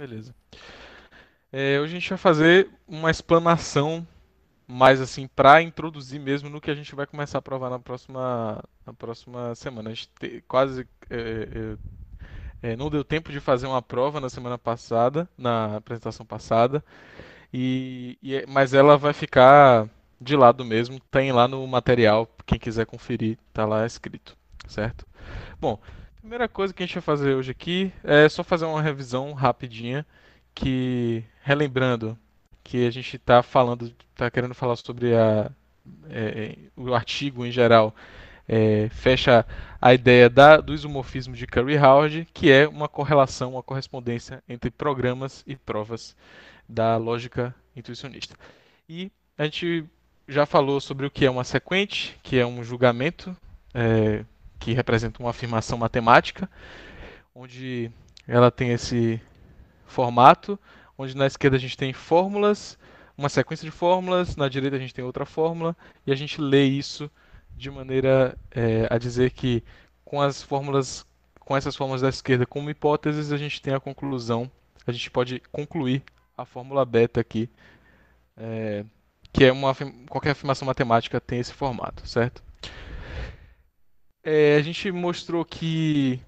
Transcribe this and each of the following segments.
Beleza. É, hoje a gente vai fazer uma explanação mais assim para introduzir mesmo no que a gente vai começar a provar na próxima, na próxima semana. A gente quase é, é, é, não deu tempo de fazer uma prova na semana passada, na apresentação passada, e, e é, mas ela vai ficar de lado mesmo. Tem lá no material, quem quiser conferir, está lá escrito, certo? Bom, Primeira coisa que a gente vai fazer hoje aqui é só fazer uma revisão rapidinha, que relembrando que a gente está falando, está querendo falar sobre a, é, é, o artigo em geral, é, fecha a ideia da, do isomorfismo de Curry Howard, que é uma correlação, uma correspondência entre programas e provas da lógica intuicionista. E a gente já falou sobre o que é uma sequente, que é um julgamento. É, que representa uma afirmação matemática, onde ela tem esse formato, onde na esquerda a gente tem fórmulas, uma sequência de fórmulas, na direita a gente tem outra fórmula, e a gente lê isso de maneira é, a dizer que com as fórmulas, com essas fórmulas da esquerda como hipóteses, a gente tem a conclusão, a gente pode concluir a fórmula beta aqui, é, que é uma qualquer afirmação matemática tem esse formato, certo? É, a gente mostrou que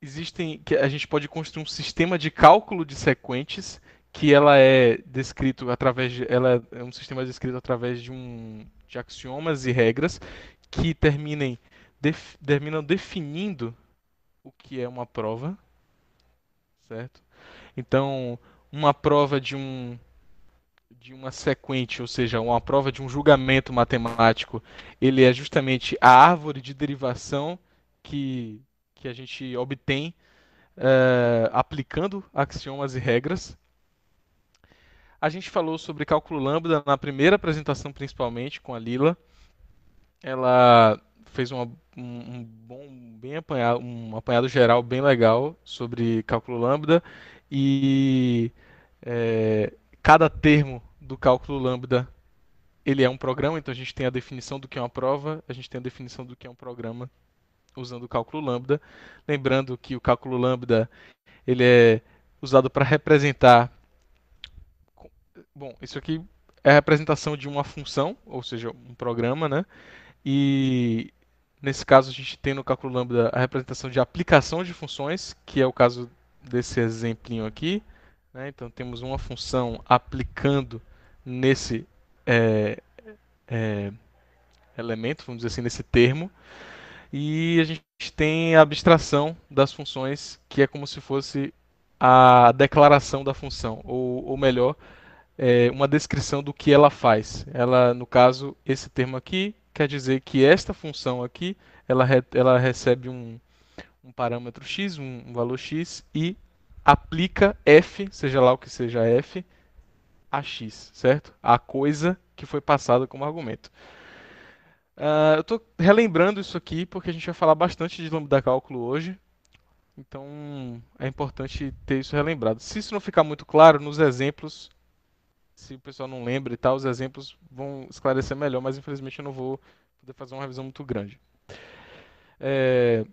existem, que a gente pode construir um sistema de cálculo de sequentes que ela é descrito através de, ela é um sistema descrito através de um de axiomas e regras que terminem def, terminam definindo o que é uma prova, certo? Então, uma prova de um de uma sequente, ou seja, uma prova de um julgamento matemático, ele é justamente a árvore de derivação que, que a gente obtém é, aplicando axiomas e regras. A gente falou sobre cálculo lambda na primeira apresentação, principalmente com a Lila. Ela fez uma, um, bom, bem apanhado, um apanhado geral bem legal sobre cálculo lambda e é, cada termo do cálculo lambda ele é um programa, então a gente tem a definição do que é uma prova, a gente tem a definição do que é um programa usando o cálculo lambda. Lembrando que o cálculo lambda ele é usado para representar bom, isso aqui é a representação de uma função, ou seja, um programa, né? E nesse caso a gente tem no cálculo lambda a representação de aplicação de funções, que é o caso desse exemplinho aqui. Né? Então temos uma função aplicando nesse é, é, elemento, vamos dizer assim, nesse termo, e a gente tem a abstração das funções, que é como se fosse a declaração da função, ou, ou melhor, é uma descrição do que ela faz. Ela, no caso, esse termo aqui quer dizer que esta função aqui, ela, re, ela recebe um, um parâmetro x, um, um valor x, e aplica f, seja lá o que seja f, a x, certo? A coisa que foi passada como argumento. Uh, eu estou relembrando isso aqui porque a gente vai falar bastante de lambda cálculo hoje, então é importante ter isso relembrado. Se isso não ficar muito claro, nos exemplos, se o pessoal não lembra e tal, os exemplos vão esclarecer melhor, mas infelizmente eu não vou poder fazer uma revisão muito grande. É...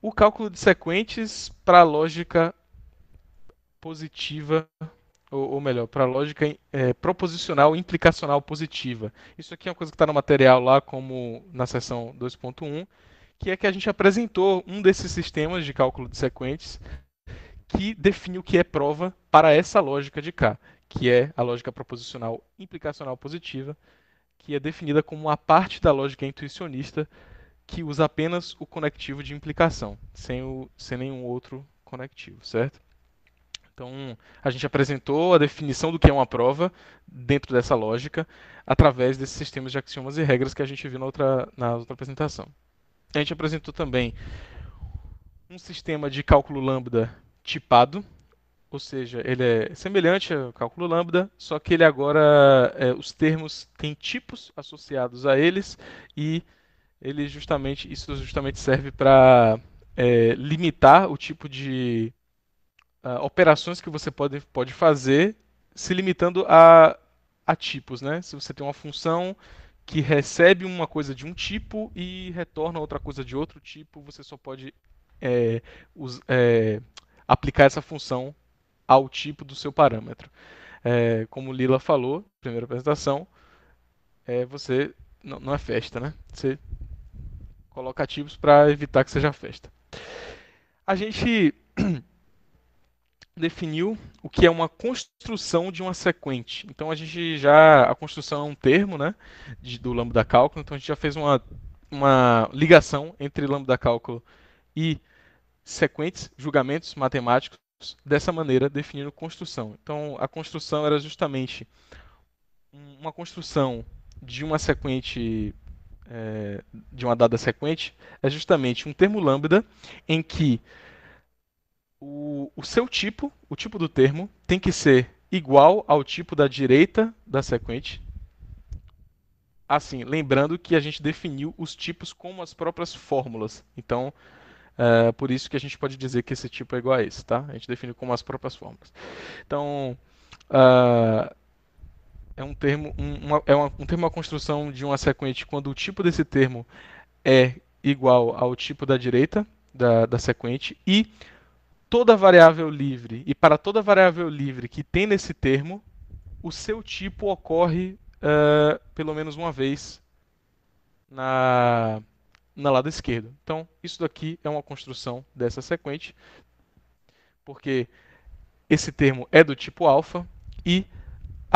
O cálculo de sequentes para a lógica positiva, ou, ou melhor, para a lógica é, proposicional implicacional positiva. Isso aqui é uma coisa que está no material lá, como na seção 2.1, que é que a gente apresentou um desses sistemas de cálculo de sequentes que define o que é prova para essa lógica de K, que é a lógica proposicional implicacional positiva, que é definida como uma parte da lógica intuicionista que usa apenas o conectivo de implicação, sem, o, sem nenhum outro conectivo, certo? Então, a gente apresentou a definição do que é uma prova dentro dessa lógica, através desses sistemas de axiomas e regras que a gente viu na outra, na outra apresentação. A gente apresentou também um sistema de cálculo lambda tipado, ou seja, ele é semelhante ao cálculo lambda, só que ele agora é, os termos têm tipos associados a eles e ele justamente isso justamente serve para é, limitar o tipo de uh, operações que você pode, pode fazer se limitando a, a tipos, né? Se você tem uma função que recebe uma coisa de um tipo e retorna outra coisa de outro tipo, você só pode é, us, é, aplicar essa função ao tipo do seu parâmetro. É, como Lila falou na primeira apresentação, é, você não, não, é festa, né? Você coloca tipos para evitar que seja festa. A gente definiu o que é uma construção de uma sequente. Então a gente já a construção é um termo, né, de, do lambda cálculo. Então a gente já fez uma uma ligação entre lambda cálculo e sequentes, julgamentos matemáticos dessa maneira definindo construção. Então a construção era justamente uma construção de uma sequente é, de uma dada sequente é justamente um termo lambda em que o, o seu tipo, o tipo do termo, tem que ser igual ao tipo da direita da sequente. Assim, lembrando que a gente definiu os tipos como as próprias fórmulas. Então, é por isso que a gente pode dizer que esse tipo é igual a esse, tá? A gente define como as próprias fórmulas. Então, uh, é um termo, um, uma, é uma, um termo, uma construção de uma sequente quando o tipo desse termo é igual ao tipo da direita da, da sequente e toda variável livre e para toda variável livre que tem nesse termo, o seu tipo ocorre uh, pelo menos uma vez na, na lado esquerdo. Então, isso daqui é uma construção dessa sequente, porque esse termo é do tipo alfa e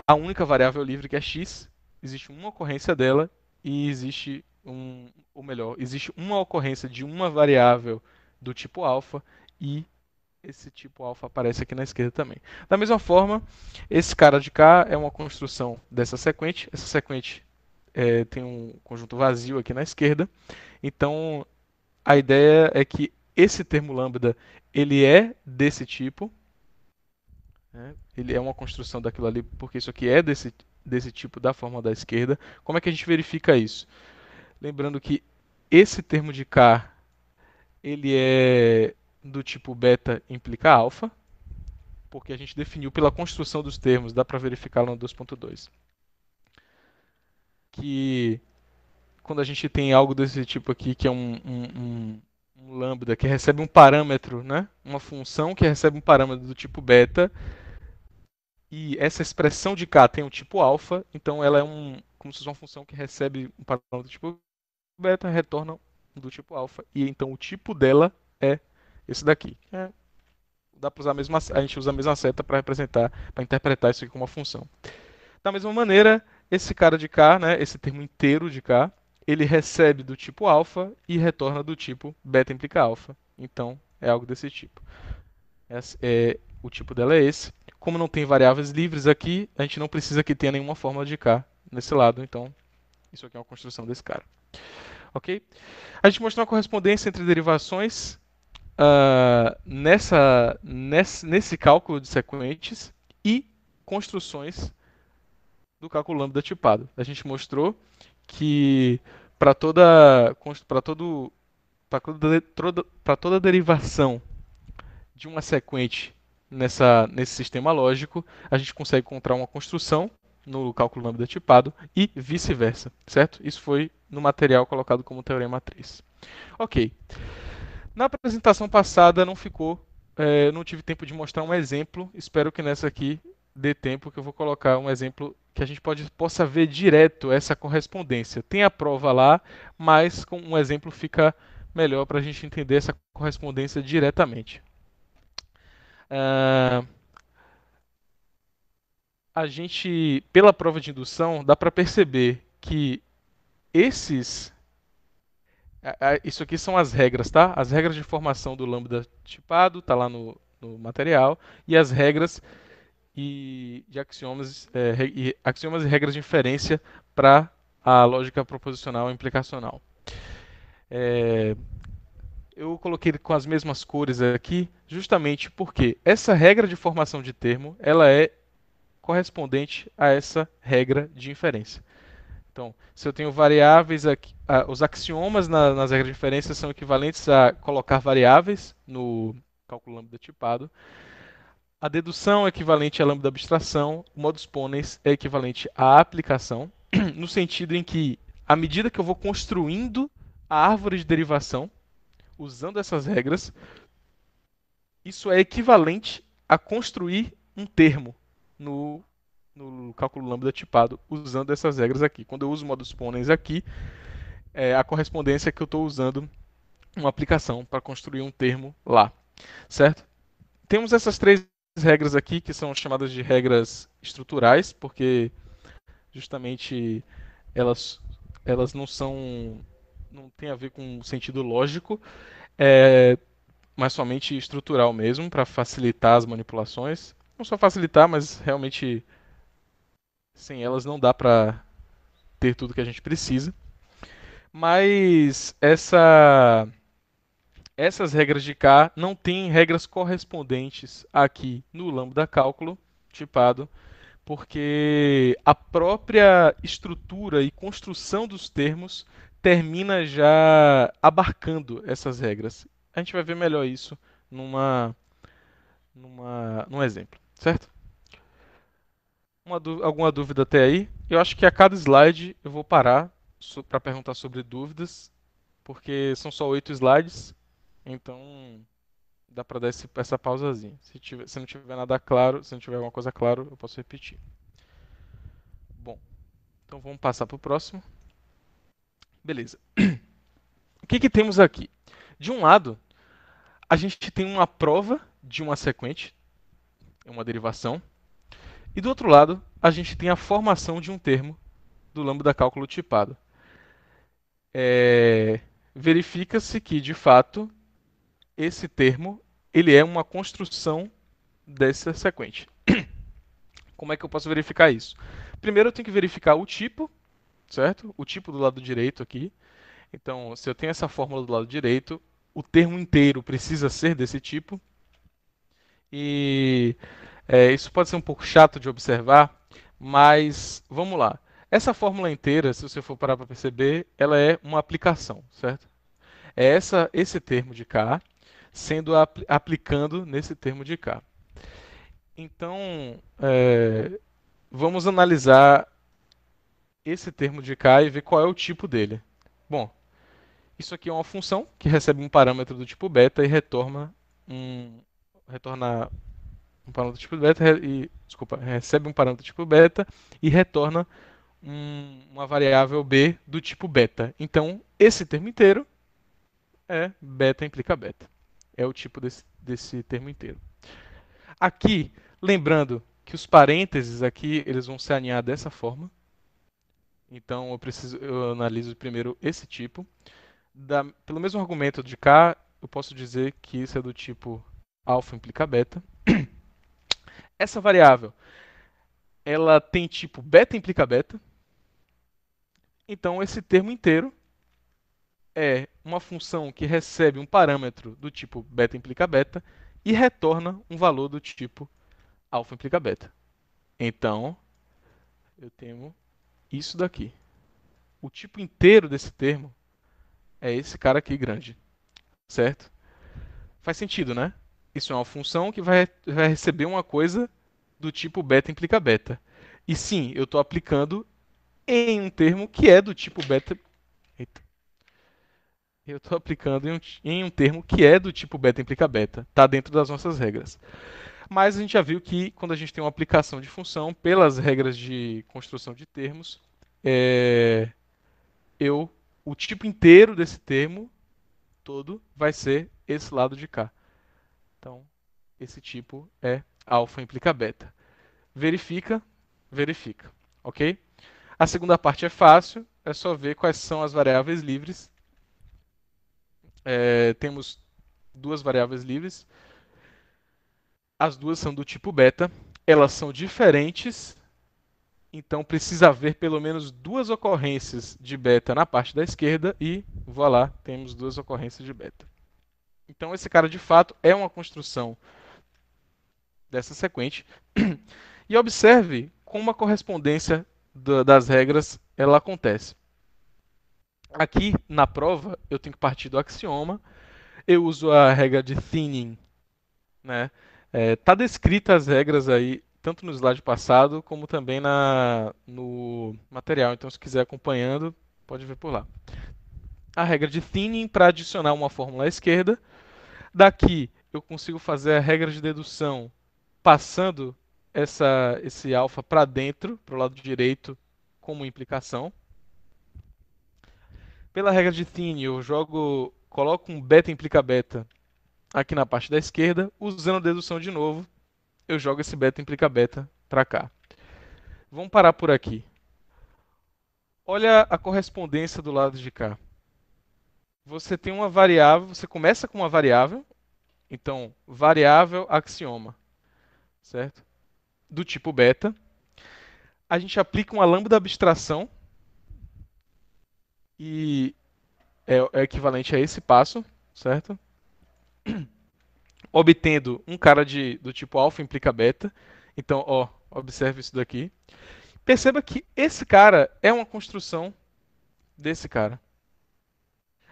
a única variável livre que é x, existe uma ocorrência dela e existe um, ou melhor, existe uma ocorrência de uma variável do tipo alfa e esse tipo alfa aparece aqui na esquerda também. Da mesma forma, esse cara de cá é uma construção dessa sequente. Essa sequente é, tem um conjunto vazio aqui na esquerda. Então, a ideia é que esse termo lambda ele é desse tipo. Né? Ele é uma construção daquilo ali, porque isso aqui é desse, desse tipo da forma da esquerda. Como é que a gente verifica isso? Lembrando que esse termo de cá ele é do tipo beta implica alfa, porque a gente definiu pela construção dos termos, dá para verificar lá no 2.2, que quando a gente tem algo desse tipo aqui, que é um, um, um, um lambda, que recebe um parâmetro, né? uma função que recebe um parâmetro do tipo beta, e essa expressão de k tem um tipo alfa, então ela é um, como se fosse uma função que recebe um parâmetro do tipo beta, retorna do tipo alfa, e então o tipo dela é esse daqui. É, dá para usar a mesma, a gente usa a mesma seta para representar, para interpretar isso aqui como uma função. Da mesma maneira, esse cara de K, né, esse termo inteiro de K, ele recebe do tipo alfa e retorna do tipo beta implica alfa. Então, é algo desse tipo. é, o tipo dela é esse. Como não tem variáveis livres aqui, a gente não precisa que tenha nenhuma fórmula de K nesse lado. Então, isso aqui é uma construção desse cara. Ok? A gente mostrou a correspondência entre derivações uh, nessa, nesse, nesse cálculo de sequentes e construções do cálculo lambda tipado. A gente mostrou que para toda para todo para toda, toda derivação de uma sequente nessa, nesse sistema lógico, a gente consegue encontrar uma construção no cálculo lambda tipado e vice-versa, certo? Isso foi no material colocado como teorema 3. OK. Na apresentação passada não ficou, é, não tive tempo de mostrar um exemplo. Espero que nessa aqui dê tempo que eu vou colocar um exemplo que a gente pode, possa ver direto essa correspondência. Tem a prova lá, mas com um exemplo fica melhor para a gente entender essa correspondência diretamente. Uh, a gente, pela prova de indução, dá para perceber que esses é, é, isso aqui são as regras, tá? As regras de formação do lambda tipado, tá lá no, no material, e as regras e de axiomas, é, e, axiomas e regras de inferência para a lógica proposicional e implicacional. É, eu coloquei com as mesmas cores aqui, justamente porque essa regra de formação de termo ela é correspondente a essa regra de inferência. Então, se eu tenho variáveis aqui, ah, os axiomas na, nas regras de inferência são equivalentes a colocar variáveis no cálculo lambda tipado. A dedução é equivalente à lambda abstração, o modus ponens é equivalente à aplicação, no sentido em que, à medida que eu vou construindo a árvore de derivação, usando essas regras, isso é equivalente a construir um termo no no cálculo lambda tipado usando essas regras aqui. Quando eu uso o modus ponens aqui, é a correspondência é que eu estou usando uma aplicação para construir um termo lá, certo? Temos essas três regras aqui que são chamadas de regras estruturais, porque justamente elas, elas não são não tem a ver com sentido lógico, é, mas somente estrutural mesmo para facilitar as manipulações, não só facilitar, mas realmente sem elas não dá para ter tudo que a gente precisa. Mas essa essas regras de K não têm regras correspondentes aqui no lambda cálculo tipado, porque a própria estrutura e construção dos termos termina já abarcando essas regras. A gente vai ver melhor isso numa, numa, num exemplo, certo? Uma, alguma dúvida até aí? Eu acho que a cada slide eu vou parar so, para perguntar sobre dúvidas, porque são só oito slides, então dá para dar esse, essa pausazinha. Se, tiver, se não tiver nada claro, se não tiver alguma coisa claro, eu posso repetir. Bom, então vamos passar para o próximo. Beleza. O que, que temos aqui? De um lado, a gente tem uma prova de uma sequente, uma derivação, e do outro lado, a gente tem a formação de um termo do lambda cálculo tipado. É, Verifica-se que, de fato, esse termo ele é uma construção dessa sequente. Como é que eu posso verificar isso? Primeiro eu tenho que verificar o tipo, certo? O tipo do lado direito aqui. Então, se eu tenho essa fórmula do lado direito, o termo inteiro precisa ser desse tipo. E é, isso pode ser um pouco chato de observar, mas vamos lá. Essa fórmula inteira, se você for parar para perceber, ela é uma aplicação, certo? É essa, esse termo de K sendo apl aplicando nesse termo de K. Então, é, vamos analisar esse termo de K e ver qual é o tipo dele. Bom, isso aqui é uma função que recebe um parâmetro do tipo beta e retorna um, retorna um parâmetro tipo beta e desculpa, recebe um parâmetro tipo beta e retorna um, uma variável b do tipo beta. Então, esse termo inteiro é beta implica beta. É o tipo desse, desse termo inteiro. Aqui, lembrando que os parênteses aqui, eles vão se alinhar dessa forma. Então, eu, preciso, eu analiso primeiro esse tipo. Da, pelo mesmo argumento de cá, eu posso dizer que isso é do tipo alfa implica beta. essa variável ela tem tipo beta implica beta. Então esse termo inteiro é uma função que recebe um parâmetro do tipo beta implica beta e retorna um valor do tipo alfa implica beta. Então eu tenho isso daqui. O tipo inteiro desse termo é esse cara aqui grande. Certo? Faz sentido, né? Isso é uma função que vai, vai receber uma coisa do tipo beta implica beta. E sim, eu estou aplicando em um termo que é do tipo beta. Eita. Eu estou aplicando em um, em um, termo que é do tipo beta implica beta. Está dentro das nossas regras. Mas a gente já viu que quando a gente tem uma aplicação de função, pelas regras de construção de termos, é, eu, o tipo inteiro desse termo todo vai ser esse lado de cá. Então, esse tipo é alfa implica beta. Verifica, verifica, ok? A segunda parte é fácil, é só ver quais são as variáveis livres. É, temos duas variáveis livres. As duas são do tipo beta, elas são diferentes, então precisa haver pelo menos duas ocorrências de beta na parte da esquerda e, voilá, temos duas ocorrências de beta. Então esse cara de fato é uma construção dessa sequente. E observe como a correspondência das regras ela acontece. Aqui na prova eu tenho que partir do axioma. Eu uso a regra de thinning, né? É, tá descrita as regras aí tanto no slide passado como também na, no material. Então, se quiser acompanhando, pode ver por lá. A regra de thinning para adicionar uma fórmula à esquerda, Daqui eu consigo fazer a regra de dedução passando essa, esse alfa para dentro, para o lado direito, como implicação. Pela regra de Thine, eu jogo, coloco um beta implica beta aqui na parte da esquerda, usando a dedução de novo, eu jogo esse beta implica beta para cá. Vamos parar por aqui. Olha a correspondência do lado de cá você tem uma variável, você começa com uma variável, então variável axioma, certo? Do tipo beta. A gente aplica uma lambda abstração e é, é equivalente a esse passo, certo? Obtendo um cara de, do tipo alfa implica beta. Então, ó, observe isso daqui. Perceba que esse cara é uma construção desse cara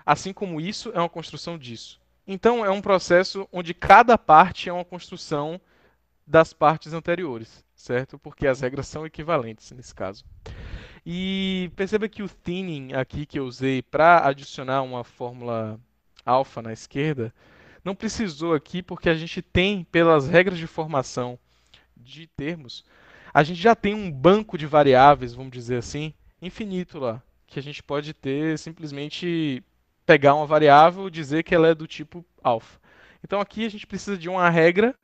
assim como isso é uma construção disso. Então, é um processo onde cada parte é uma construção das partes anteriores, certo? Porque as regras são equivalentes nesse caso. E perceba que o thinning aqui que eu usei para adicionar uma fórmula alfa na esquerda, não precisou aqui porque a gente tem, pelas regras de formação de termos, a gente já tem um banco de variáveis, vamos dizer assim, infinito lá, que a gente pode ter simplesmente pegar uma variável e dizer que ela é do tipo alfa. Então aqui a gente precisa de uma regra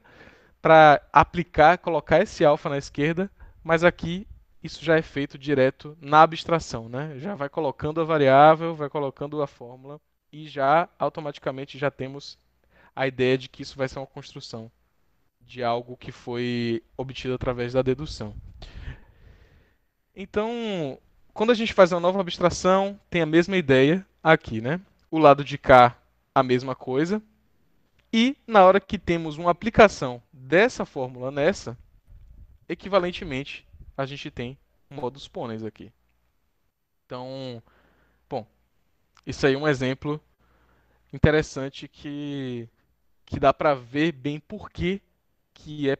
para aplicar, colocar esse alfa na esquerda, mas aqui isso já é feito direto na abstração, né? Já vai colocando a variável, vai colocando a fórmula e já automaticamente já temos a ideia de que isso vai ser uma construção de algo que foi obtido através da dedução. Então, quando a gente faz uma nova abstração, tem a mesma ideia aqui, né? o lado de cá a mesma coisa. E na hora que temos uma aplicação dessa fórmula nessa, equivalentemente a gente tem modus ponens aqui. Então, bom, isso aí é um exemplo interessante que, que dá para ver bem por que, que é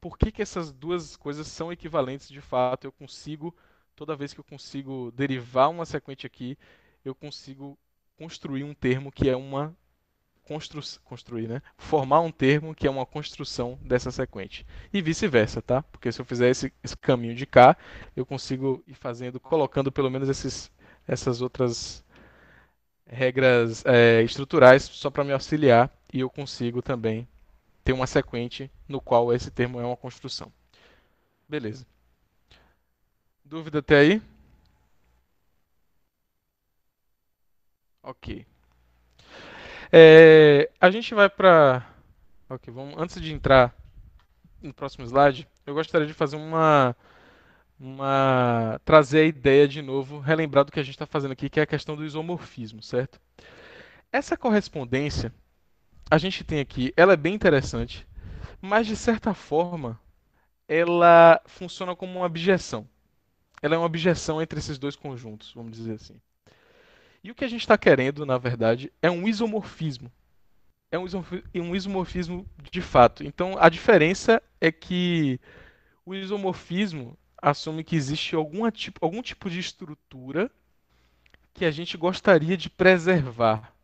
por que, que essas duas coisas são equivalentes de fato. Eu consigo, toda vez que eu consigo derivar uma sequência aqui, eu consigo construir um termo que é uma constru... construir, né? Formar um termo que é uma construção dessa sequente. E vice-versa, tá? Porque se eu fizer esse, esse, caminho de cá, eu consigo ir fazendo, colocando pelo menos esses, essas outras regras é, estruturais só para me auxiliar e eu consigo também ter uma sequente no qual esse termo é uma construção. Beleza. Dúvida até aí? Ok. É, a gente vai para. Ok, vamos. Antes de entrar no próximo slide, eu gostaria de fazer uma, uma trazer a ideia de novo, relembrar do que a gente está fazendo aqui, que é a questão do isomorfismo, certo? Essa correspondência a gente tem aqui, ela é bem interessante, mas de certa forma ela funciona como uma abjeção. Ela é uma abjeção entre esses dois conjuntos, vamos dizer assim. E o que a gente está querendo, na verdade, é um isomorfismo. É um isomorfismo de fato. Então, a diferença é que o isomorfismo assume que existe alguma tipo, algum tipo de estrutura que a gente gostaria de preservar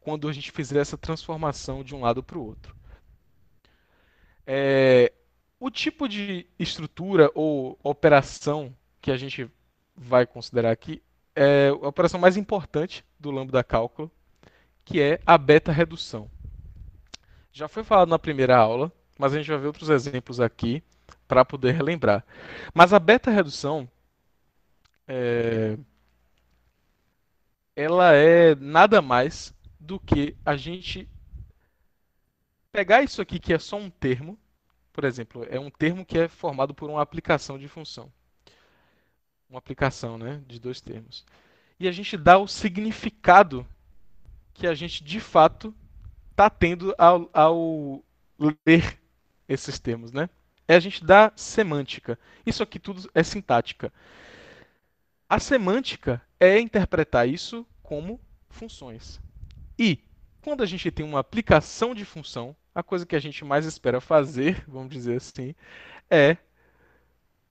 quando a gente fizer essa transformação de um lado para o outro. É, o tipo de estrutura ou operação que a gente vai considerar aqui é, a operação mais importante do lambda cálculo, que é a beta redução. Já foi falado na primeira aula, mas a gente vai ver outros exemplos aqui para poder relembrar. Mas a beta redução é, ela é nada mais do que a gente pegar isso aqui que é só um termo, por exemplo, é um termo que é formado por uma aplicação de função uma aplicação né, de dois termos. E a gente dá o significado que a gente de fato está tendo ao, ao, ler esses termos. Né? É a gente dá semântica. Isso aqui tudo é sintática. A semântica é interpretar isso como funções. E quando a gente tem uma aplicação de função, a coisa que a gente mais espera fazer, vamos dizer assim, é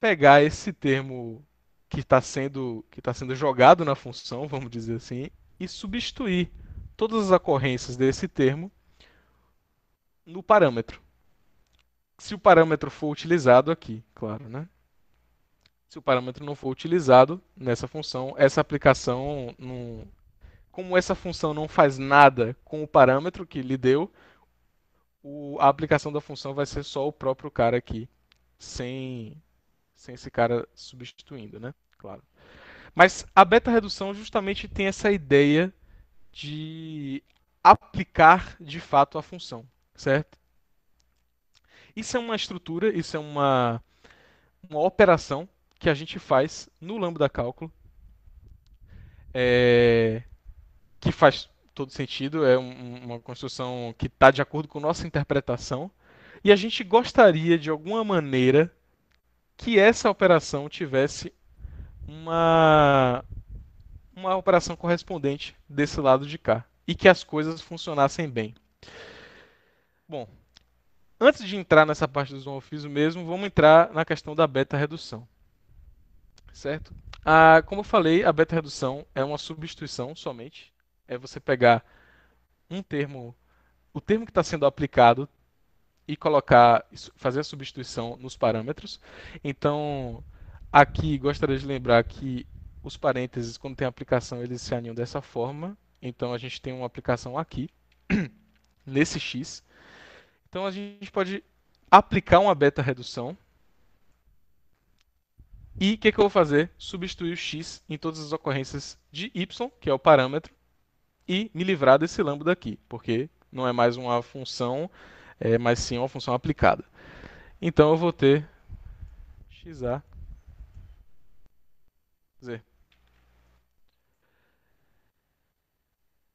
pegar esse termo que está sendo, que está sendo jogado na função, vamos dizer assim, e substituir todas as ocorrências desse termo no parâmetro. Se o parâmetro for utilizado aqui, claro, né? Se o parâmetro não for utilizado nessa função, essa aplicação, não... como essa função não faz nada com o parâmetro que lhe deu, o... a aplicação da função vai ser só o próprio cara aqui, sem, sem esse cara substituindo, né? claro. Mas a beta-redução justamente tem essa ideia de aplicar de fato a função, certo? Isso é uma estrutura, isso é uma, uma operação que a gente faz no lambda cálculo, é, que faz todo sentido, é um, uma construção que está de acordo com nossa interpretação, e a gente gostaria de alguma maneira que essa operação tivesse uma, uma operação correspondente desse lado de cá e que as coisas funcionassem bem. Bom, antes de entrar nessa parte do zoomorfismo mesmo, vamos entrar na questão da beta redução. Certo? Ah, como eu falei, a beta redução é uma substituição somente. É você pegar um termo, o termo que está sendo aplicado e colocar, fazer a substituição nos parâmetros. Então, Aqui gostaria de lembrar que os parênteses, quando tem aplicação, eles se alinham dessa forma. Então a gente tem uma aplicação aqui, nesse x. Então a gente pode aplicar uma beta redução. E o que, que eu vou fazer? Substituir o x em todas as ocorrências de y, que é o parâmetro, e me livrar desse lambda aqui, porque não é mais uma função, é, mas sim uma função aplicada. Então eu vou ter xa dizer.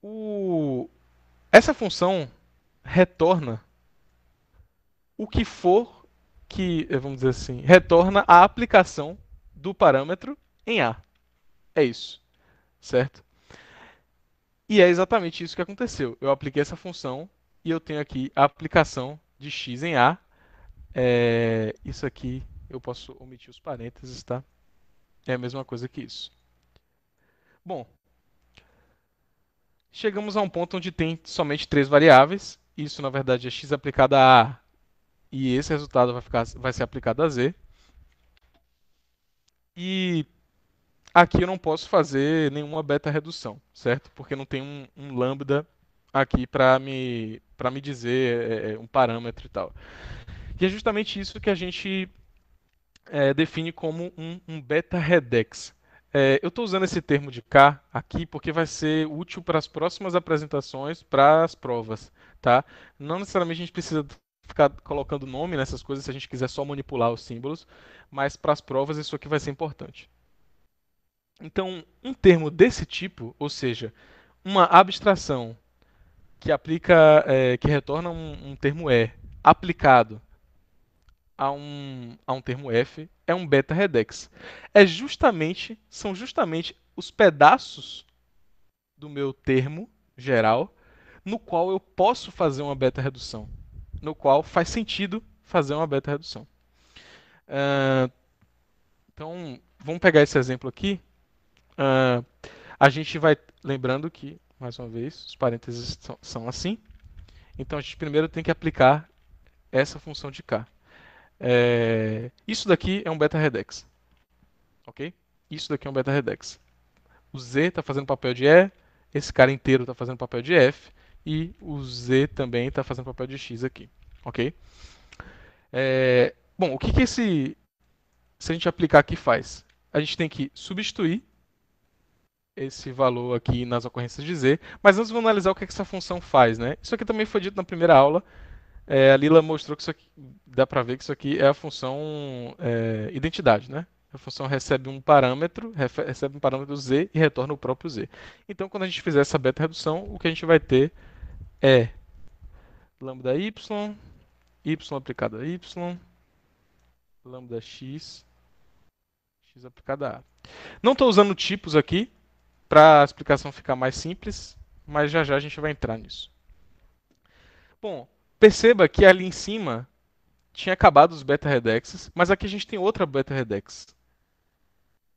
O... Essa função retorna o que for que, eh, vamos dizer assim, retorna a aplicação do parâmetro em A. É isso, certo? E é exatamente isso que aconteceu. Eu apliquei essa função e eu tenho aqui a aplicação de x em A. É... isso aqui eu posso omitir os parênteses, tá? É a mesma coisa que isso. Bom, chegamos a um ponto onde tem somente três variáveis. Isso, na verdade, é x aplicado a A e esse resultado vai, ficar, vai ser aplicado a Z. E aqui eu não posso fazer nenhuma beta redução, certo? Porque não tem um, um lambda aqui para me, me dizer é, é, um parâmetro e tal. E é justamente isso que a gente é, define como um, um beta redex. É, eu estou usando esse termo de K aqui porque vai ser útil para as próximas apresentações, para as provas, tá? Não necessariamente a gente precisa ficar colocando nome nessas coisas se a gente quiser só manipular os símbolos, mas para as provas isso aqui vai ser importante. Então, um termo desse tipo, ou seja, uma abstração que aplica, é, que retorna um, um termo E aplicado a um, a um termo f é um beta redex. É justamente, são justamente os pedaços do meu termo geral no qual eu posso fazer uma beta redução, no qual faz sentido fazer uma beta redução. Uh, então, vamos pegar esse exemplo aqui. Uh, a gente vai, lembrando que, mais uma vez, os parênteses são assim. Então, a gente primeiro tem que aplicar essa função de k. É, isso daqui é um beta redex. Ok? Isso daqui é um beta redex. O Z está fazendo papel de E, esse cara inteiro está fazendo papel de F, e o Z também está fazendo papel de X aqui. Ok? É, bom, o que, que esse. Se a gente aplicar aqui faz? A gente tem que substituir esse valor aqui nas ocorrências de z. Mas antes vamos analisar o que essa função faz. Né? Isso aqui também foi dito na primeira aula, é, a Lila mostrou que isso aqui, dá para ver que isso aqui é a função é, identidade, né? A função recebe um parâmetro, recebe um parâmetro z e retorna o próprio z. Então, quando a gente fizer essa beta redução, o que a gente vai ter é lambda y, y aplicado a y, lambda x, x aplicado a a. Não estou usando tipos aqui para a explicação ficar mais simples, mas já já a gente vai entrar nisso. Bom, Perceba que ali em cima tinha acabado os beta redexes, mas aqui a gente tem outra beta redex.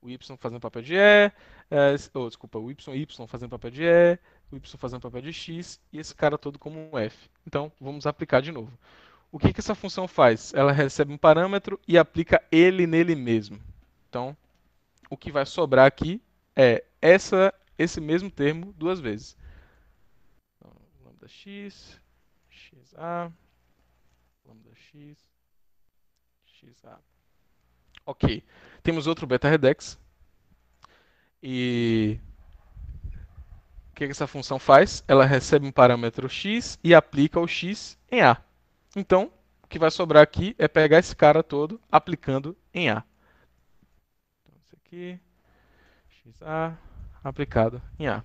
O Y fazendo papel de E, é, oh, desculpa, o Y, y fazendo papel de E, o Y fazendo papel de X e esse cara todo como um F. Então, vamos aplicar de novo. O que, que essa função faz? Ela recebe um parâmetro e aplica ele nele mesmo. Então, o que vai sobrar aqui é essa, esse mesmo termo duas vezes. Então, lambda x xa, lambda x, xa. Ok, temos outro beta redex. E o que essa função faz? Ela recebe um parâmetro x e aplica o x em A. Então, o que vai sobrar aqui é pegar esse cara todo aplicando em A. Então, isso aqui, xa aplicado em A.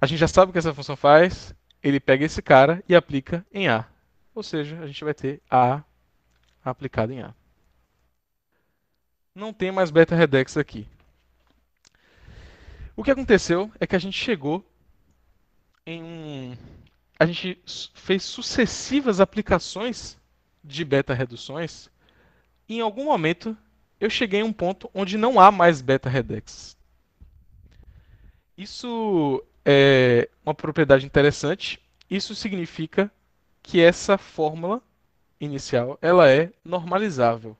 A gente já sabe o que essa função faz, ele pega esse cara e aplica em A. Ou seja, a gente vai ter A aplicado em A. Não tem mais beta redex aqui. O que aconteceu é que a gente chegou em um... A gente fez sucessivas aplicações de beta reduções. E em algum momento, eu cheguei em um ponto onde não há mais beta redex. Isso é uma propriedade interessante. Isso significa que essa fórmula inicial ela é normalizável.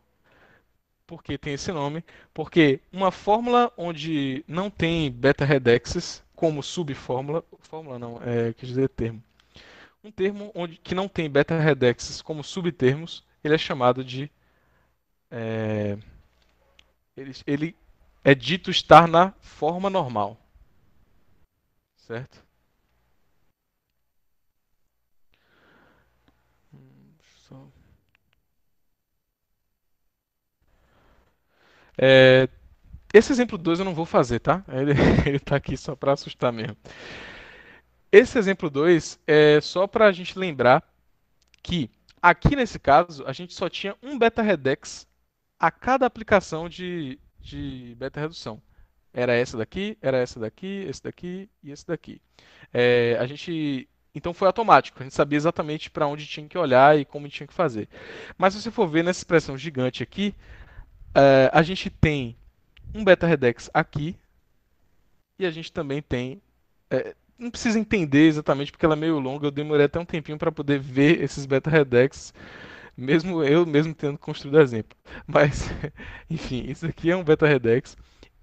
Por que tem esse nome? Porque uma fórmula onde não tem beta-redexes como subfórmula, fórmula não, é, quer dizer termo. Um termo onde, que não tem beta-redexes como subtermos, ele é chamado de. É, ele, ele é dito estar na forma normal certo? só- É, esse exemplo 2 eu não vou fazer, tá? Ele, está aqui só para assustar mesmo. Esse exemplo 2 é só para a gente lembrar que aqui nesse caso a gente só tinha um beta redex a cada aplicação de, de beta redução. Era essa daqui, era essa daqui, esse daqui e esse daqui. É, a gente então foi automático, a gente sabia exatamente para onde tinha que olhar e como tinha que fazer. Mas se você for ver nessa expressão gigante aqui, é, a gente tem um beta redex aqui e a gente também tem. É, não precisa entender exatamente porque ela é meio longa, eu demorei até um tempinho para poder ver esses beta redex, mesmo eu mesmo tendo construído exemplo. Mas, enfim, isso aqui é um beta redex.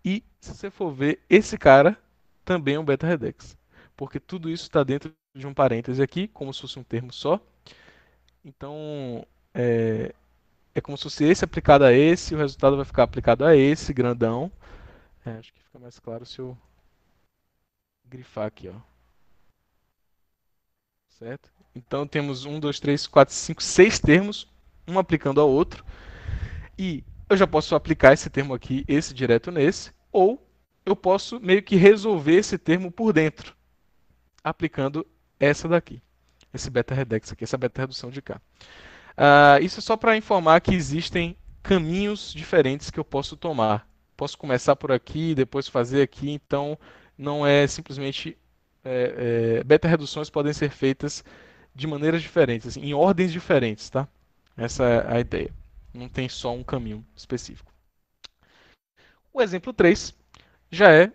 E se você for ver, esse cara também é um beta redex, porque tudo isso está dentro de um parêntese aqui, como se fosse um termo só. Então, é, é como se fosse esse aplicado a esse, o resultado vai ficar aplicado a esse grandão. É, acho que fica mais claro se eu grifar aqui, ó. Certo? Então temos um, dois, três, quatro, cinco, seis termos, um aplicando ao outro. E eu já posso aplicar esse termo aqui, esse direto nesse, ou eu posso meio que resolver esse termo por dentro, aplicando essa daqui, esse beta redex aqui, essa beta redução de K. Uh, isso é só para informar que existem caminhos diferentes que eu posso tomar. Posso começar por aqui, depois fazer aqui, então não é simplesmente... É, é, beta reduções podem ser feitas de maneiras diferentes, assim, em ordens diferentes, tá? Essa é a ideia. Não tem só um caminho específico. O exemplo 3 já é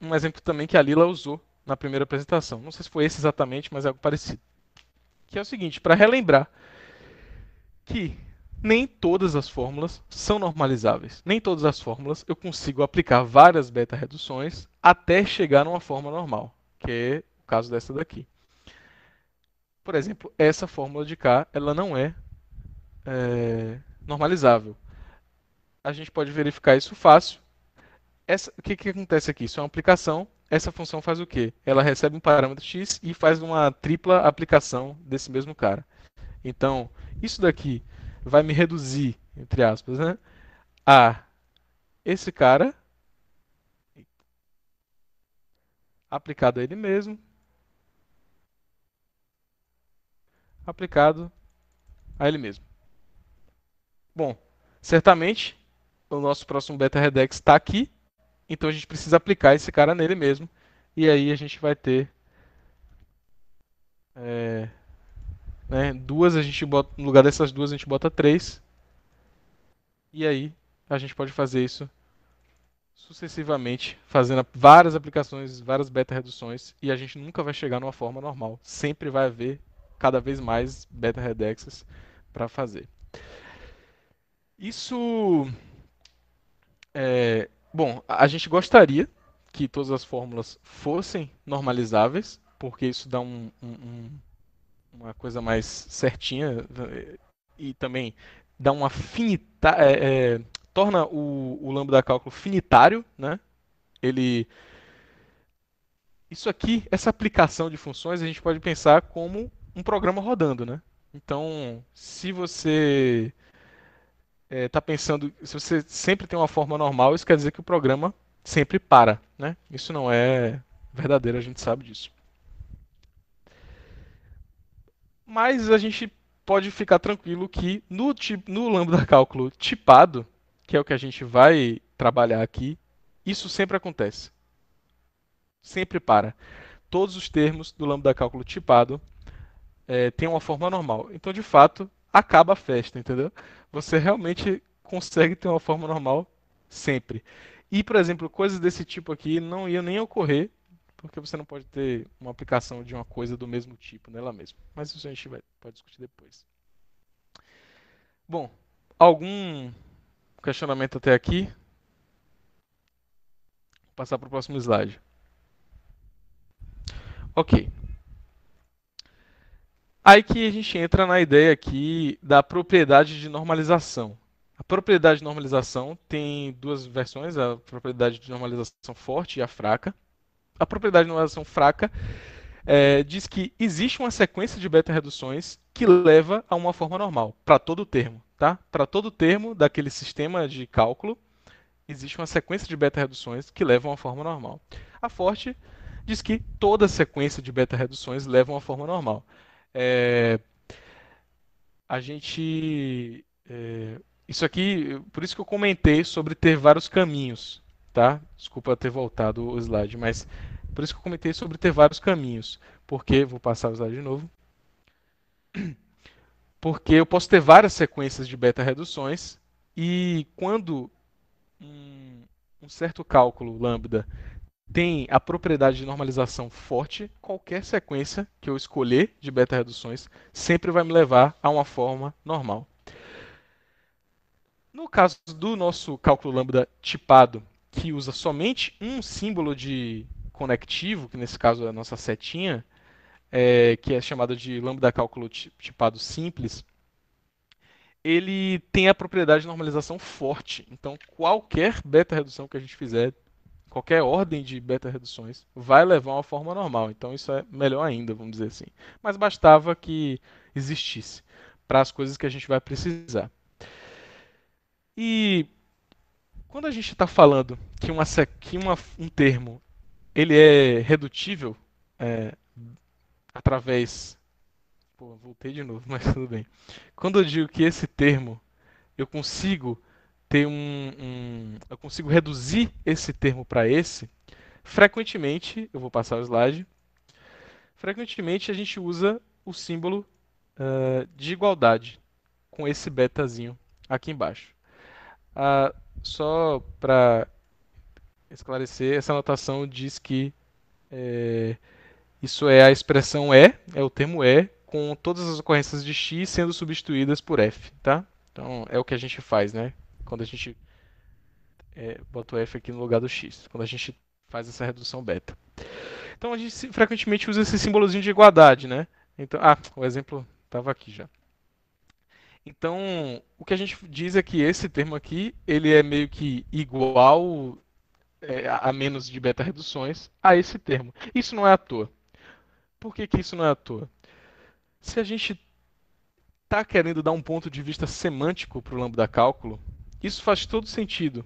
um exemplo também que a Lila usou na primeira apresentação. Não sei se foi esse exatamente, mas é algo parecido. Que é o seguinte, para relembrar que nem todas as fórmulas são normalizáveis. Nem todas as fórmulas eu consigo aplicar várias beta-reduções até chegar numa forma normal, que é o caso dessa daqui. Por exemplo, essa fórmula de K ela não é, é normalizável. A gente pode verificar isso fácil. Essa, o que, que acontece aqui? Isso é uma aplicação. Essa função faz o quê? Ela recebe um parâmetro x e faz uma tripla aplicação desse mesmo cara. Então, isso daqui vai me reduzir, entre aspas, né, a esse cara aplicado a ele mesmo, aplicado a ele mesmo. Bom, certamente o nosso próximo beta redex está aqui, então a gente precisa aplicar esse cara nele mesmo, e aí a gente vai ter é, né, duas a gente bota, no lugar dessas duas a gente bota três, e aí a gente pode fazer isso sucessivamente, fazendo várias aplicações, várias beta reduções, e a gente nunca vai chegar numa forma normal. Sempre vai haver cada vez mais beta redexes para fazer. Isso. É, bom, a gente gostaria que todas as fórmulas fossem normalizáveis, porque isso dá um, um, uma coisa mais certinha e também dá uma finita, é, é, torna o, o lambda cálculo finitário, né? Ele isso aqui, essa aplicação de funções, a gente pode pensar como um programa rodando, né? Então, se você está é, pensando, se você sempre tem uma forma normal, isso quer dizer que o programa sempre para. Né? Isso não é verdadeiro, a gente sabe disso. Mas a gente pode ficar tranquilo que no, no lambda cálculo tipado, que é o que a gente vai trabalhar aqui, isso sempre acontece. Sempre para. Todos os termos do lambda cálculo tipado é, têm uma forma normal. Então, de fato, acaba a festa, entendeu? Você realmente consegue ter uma forma normal sempre. E, por exemplo, coisas desse tipo aqui não iam nem ocorrer, porque você não pode ter uma aplicação de uma coisa do mesmo tipo nela mesma. Mas isso a gente vai, pode discutir depois. Bom, algum questionamento até aqui? Vou passar para o próximo slide. Ok. Aí que a gente entra na ideia aqui da propriedade de normalização. A propriedade de normalização tem duas versões, a propriedade de normalização forte e a fraca. A propriedade de normalização fraca é, diz que existe uma sequência de beta-reduções que leva a uma forma normal, para todo termo. Tá? Para todo termo daquele sistema de cálculo, existe uma sequência de beta-reduções que leva a uma forma normal. A forte diz que toda sequência de beta-reduções leva a uma forma normal. É, a gente. É, isso aqui, por isso que eu comentei sobre ter vários caminhos, tá? Desculpa ter voltado o slide, mas por isso que eu comentei sobre ter vários caminhos. Porque, vou passar o slide de novo. Porque eu posso ter várias sequências de beta-reduções e quando um, um certo cálculo lambda tem a propriedade de normalização forte, qualquer sequência que eu escolher de beta reduções sempre vai me levar a uma forma normal. No caso do nosso cálculo lambda tipado, que usa somente um símbolo de conectivo, que nesse caso é a nossa setinha, é, que é chamada de lambda cálculo tipado simples, ele tem a propriedade de normalização forte. Então, qualquer beta redução que a gente fizer qualquer ordem de beta reduções vai levar a uma forma normal. Então isso é melhor ainda, vamos dizer assim. Mas bastava que existisse para as coisas que a gente vai precisar. E quando a gente está falando que, uma, que uma, um termo ele é redutível é, através. Pô, voltei de novo, mas tudo bem. Quando eu digo que esse termo eu consigo ter um, um eu consigo reduzir esse termo para esse, frequentemente, eu vou passar o slide, frequentemente a gente usa o símbolo uh, de igualdade com esse betazinho aqui embaixo. Uh, só para esclarecer, essa anotação diz que é, isso é a expressão E, é o termo E, com todas as ocorrências de x sendo substituídas por f, tá? Então é o que a gente faz, né? quando a gente é, bota o f aqui no lugar do x, quando a gente faz essa redução beta. Então a gente frequentemente usa esse símbolozinho de igualdade, né? Então, ah, o exemplo estava aqui já. Então, o que a gente diz é que esse termo aqui, ele é meio que igual é, a menos de beta reduções a esse termo. Isso não é à toa. Por que, que isso não é à toa? Se a gente está querendo dar um ponto de vista semântico para o lambda cálculo, isso faz todo sentido,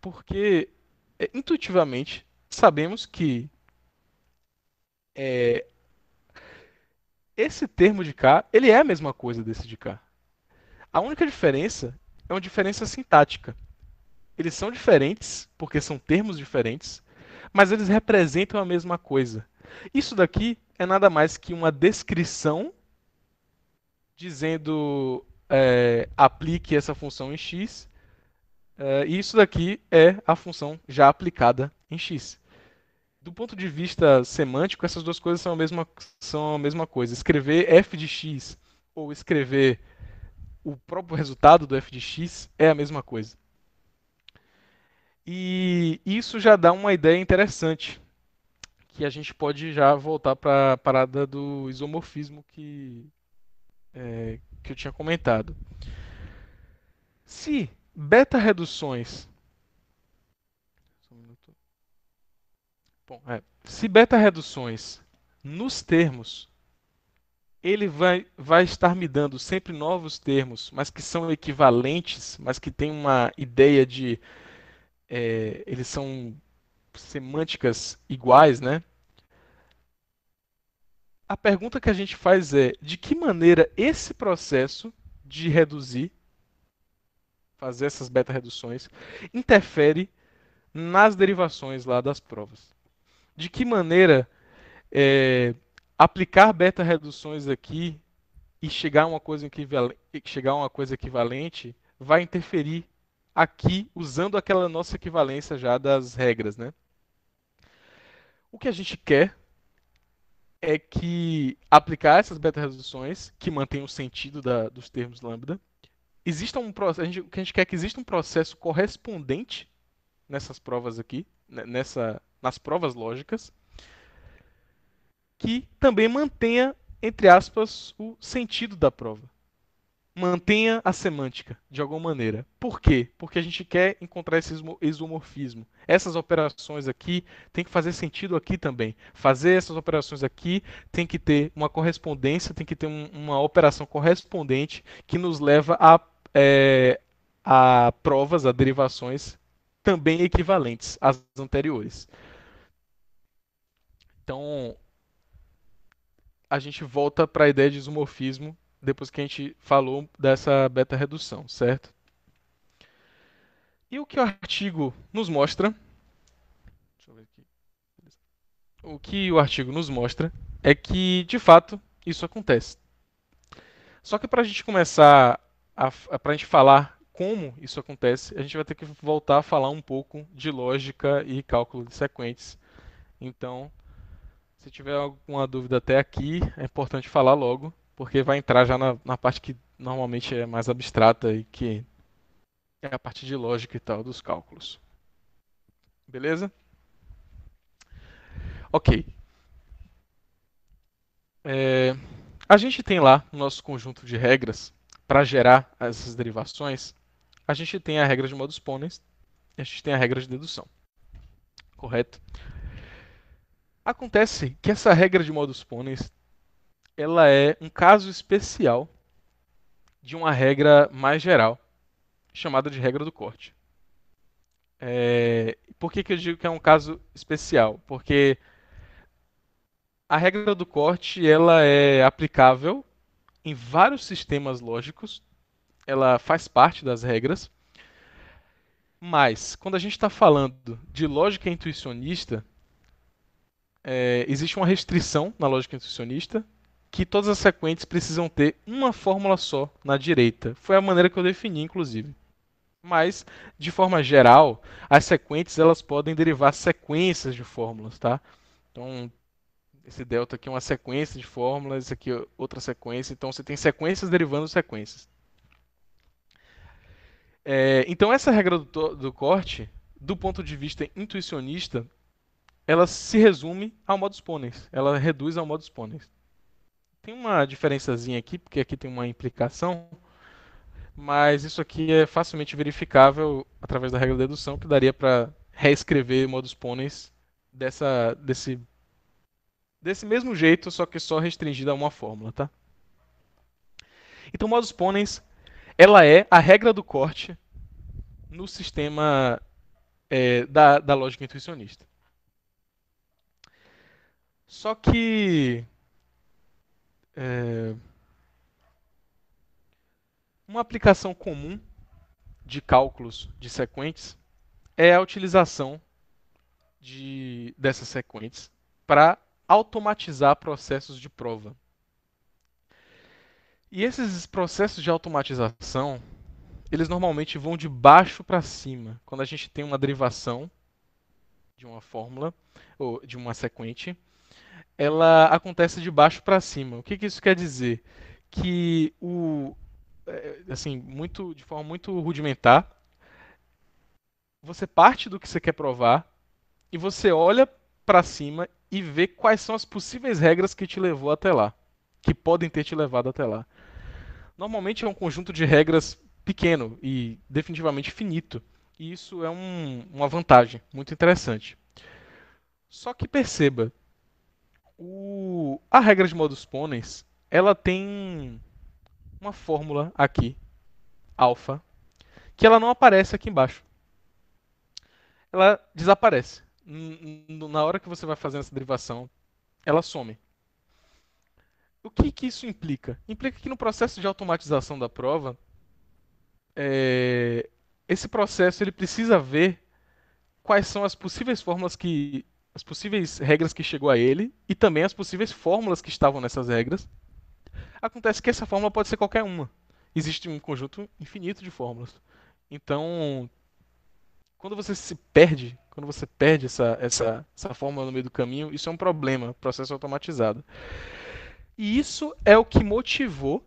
porque é, intuitivamente sabemos que é, esse termo de K, ele é a mesma coisa desse de K. A única diferença é uma diferença sintática. Eles são diferentes, porque são termos diferentes, mas eles representam a mesma coisa. Isso daqui é nada mais que uma descrição dizendo é, aplique essa função em x Uh, e isso daqui é a função já aplicada em x. Do ponto de vista semântico, essas duas coisas são a mesma, são a mesma coisa. Escrever f de x ou escrever o próprio resultado do f de x é a mesma coisa. E isso já dá uma ideia interessante, que a gente pode já voltar para a parada do isomorfismo que, é, que eu tinha comentado. Se beta-reduções. Bom, é, se beta-reduções nos termos, ele vai, vai estar me dando sempre novos termos, mas que são equivalentes, mas que tem uma ideia de. É, eles são semânticas iguais, né? A pergunta que a gente faz é: de que maneira esse processo de reduzir fazer essas beta reduções interfere nas derivações lá das provas. De que maneira é, aplicar beta reduções aqui e chegar a uma coisa equivalente, chegar a uma coisa equivalente vai interferir aqui usando aquela nossa equivalência já das regras, né? O que a gente quer é que aplicar essas beta reduções que mantenham o sentido da, dos termos lambda exista um processo, que a gente quer é que exista um processo correspondente nessas provas aqui, né, nessa, nas provas lógicas, que também mantenha, entre aspas, o sentido da prova. Mantenha a semântica, de alguma maneira. Por quê? Porque a gente quer encontrar esse isomorfismo. Essas operações aqui tem que fazer sentido aqui também. Fazer essas operações aqui tem que ter uma correspondência, tem que ter um, uma operação correspondente que nos leva a é, a provas, a derivações também equivalentes às anteriores. Então, a gente volta para a ideia de isomorfismo depois que a gente falou dessa beta redução, certo? E o que o artigo nos mostra? O que o artigo nos mostra é que, de fato, isso acontece. Só que para a gente começar para a gente falar como isso acontece, a gente vai ter que voltar a falar um pouco de lógica e cálculo de sequentes. Então, se tiver alguma dúvida até aqui, é importante falar logo, porque vai entrar já na, na parte que normalmente é mais abstrata e que é a parte de lógica e tal dos cálculos. Beleza? Ok. É, a gente tem lá o nosso conjunto de regras para gerar essas derivações, a gente tem a regra de modos ponens e a gente tem a regra de dedução. Correto? Acontece que essa regra de modus ponens ela é um caso especial de uma regra mais geral, chamada de regra do corte. É... Por que, que eu digo que é um caso especial? Porque a regra do corte ela é aplicável em vários sistemas lógicos, ela faz parte das regras. Mas, quando a gente está falando de lógica intuicionista, é, existe uma restrição na lógica intuicionista que todas as sequentes precisam ter uma fórmula só na direita. Foi a maneira que eu defini, inclusive. Mas, de forma geral, as sequentes elas podem derivar sequências de fórmulas, tá? Então, esse delta aqui é uma sequência de fórmulas, isso aqui é outra sequência. Então, você tem sequências derivando sequências. É, então, essa regra do, do corte, do ponto de vista intuicionista, ela se resume ao modus ponens. Ela reduz ao modus ponens. Tem uma diferençazinha aqui, porque aqui tem uma implicação, mas isso aqui é facilmente verificável através da regra de dedução, que daria para reescrever modus ponens dessa, desse Desse mesmo jeito, só que só restringida a uma fórmula, tá? Então, modus ponens, ela é a regra do corte no sistema é, da, da lógica intuicionista. Só que é, uma aplicação comum de cálculos de sequentes é a utilização de, dessas sequentes para automatizar processos de prova. E esses processos de automatização, eles normalmente vão de baixo para cima. Quando a gente tem uma derivação de uma fórmula ou de uma sequente, ela acontece de baixo para cima. O que, que, isso quer dizer? Que o é, assim, muito de forma muito rudimentar, você parte do que você quer provar e você olha para cima e ver quais são as possíveis regras que te levou até lá, que podem ter te levado até lá. Normalmente é um conjunto de regras pequeno e definitivamente finito, e isso é um, uma vantagem muito interessante. Só que perceba, o, a regra de modus ponens, ela tem uma fórmula aqui, alfa, que ela não aparece aqui embaixo. Ela desaparece na hora que você vai fazendo essa derivação, ela some. O que, que isso implica? Implica que no processo de automatização da prova, é, esse processo ele precisa ver quais são as possíveis fórmulas que as possíveis regras que chegou a ele e também as possíveis fórmulas que estavam nessas regras. Acontece que essa fórmula pode ser qualquer uma. Existe um conjunto infinito de fórmulas. Então, quando você se perde, quando você perde essa, essa, essa fórmula no meio do caminho, isso é um problema, processo automatizado. E isso é o que motivou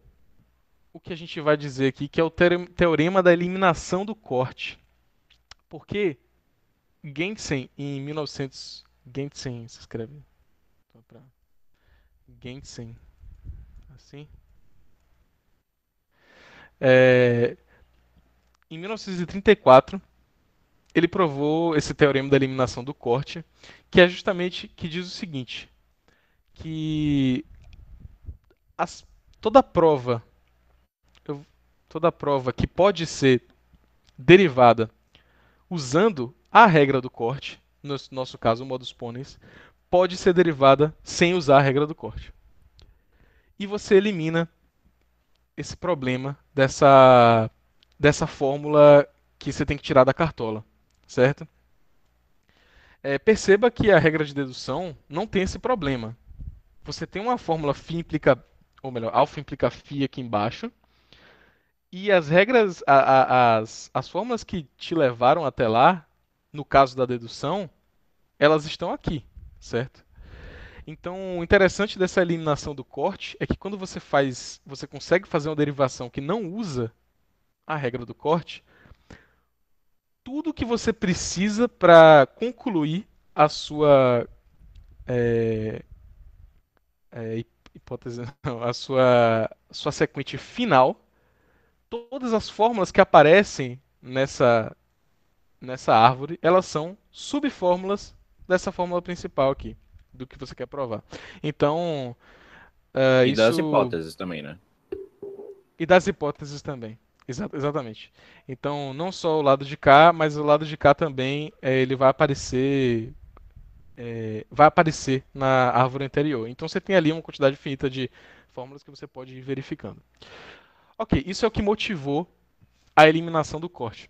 o que a gente vai dizer aqui, que é o teorema da eliminação do corte. Porque Gentzen, em 1900... Gentzen, se escreve... Gentzen, assim... É... Em 1934, ele provou esse teorema da eliminação do corte, que é justamente que diz o seguinte, que as, toda prova eu, toda prova que pode ser derivada usando a regra do corte, no nosso caso o modus ponens, pode ser derivada sem usar a regra do corte. E você elimina esse problema dessa, dessa fórmula que você tem que tirar da cartola certo? É, perceba que a regra de dedução não tem esse problema. Você tem uma fórmula φ implica, ou melhor, alfa implica φ aqui embaixo, e as regras, a, a, as, as fórmulas que te levaram até lá, no caso da dedução, elas estão aqui, certo? Então, o interessante dessa eliminação do corte é que quando você faz, você consegue fazer uma derivação que não usa a regra do corte, tudo que você precisa para concluir a sua é, é, hipótese, não, a sua sua sequente final, todas as fórmulas que aparecem nessa nessa árvore, elas são subfórmulas dessa fórmula principal aqui, do que você quer provar. Então, uh, e isso... das hipóteses também, né? E das hipóteses também. Exa exatamente. Então, não só o lado de cá, mas o lado de cá também é, ele vai aparecer é, vai aparecer na árvore anterior. Então, você tem ali uma quantidade infinita de fórmulas que você pode ir verificando. Ok, isso é o que motivou a eliminação do corte.